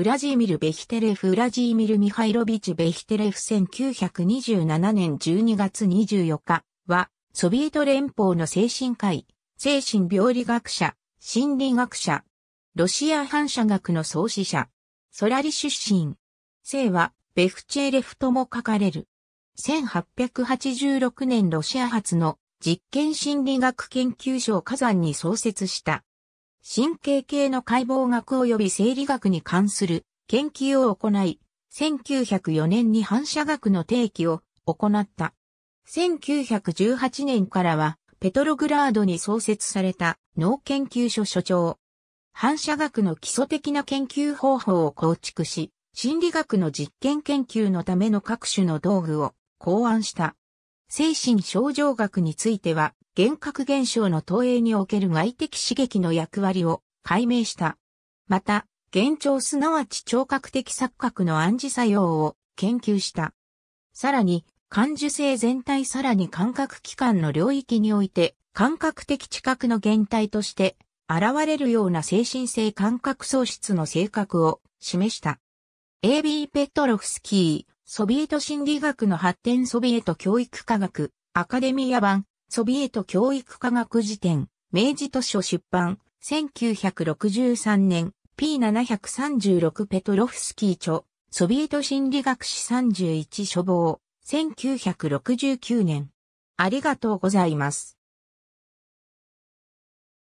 ウラジーミル・ベヒテレフ・ウラジーミル・ミハイロビチ・ベヒテレフ1927年12月24日は、ソビエト連邦の精神科医、精神病理学者、心理学者、ロシア反射学の創始者、ソラリ出身、姓は、ベフチェレフとも書かれる。1886年ロシア発の実験心理学研究所を火山に創設した。神経系の解剖学及び生理学に関する研究を行い、1904年に反射学の定期を行った。1918年からは、ペトログラードに創設された脳研究所所長。反射学の基礎的な研究方法を構築し、心理学の実験研究のための各種の道具を考案した。精神症状学については、幻覚現象の投影における外的刺激の役割を解明した。また、幻聴すなわち聴覚的錯覚の暗示作用を研究した。さらに、感受性全体さらに感覚器官の領域において、感覚的知覚の原体として、現れるような精神性感覚喪失の性格を示した。A.B. ペトロフスキー、ソビエト心理学の発展ソビエト教育科学、アカデミア版、ソビエト教育科学辞典、明治図書出版、1963年、P736 ペトロフスキー著、ソビエト心理学史31書房、1969年。ありがとうございます。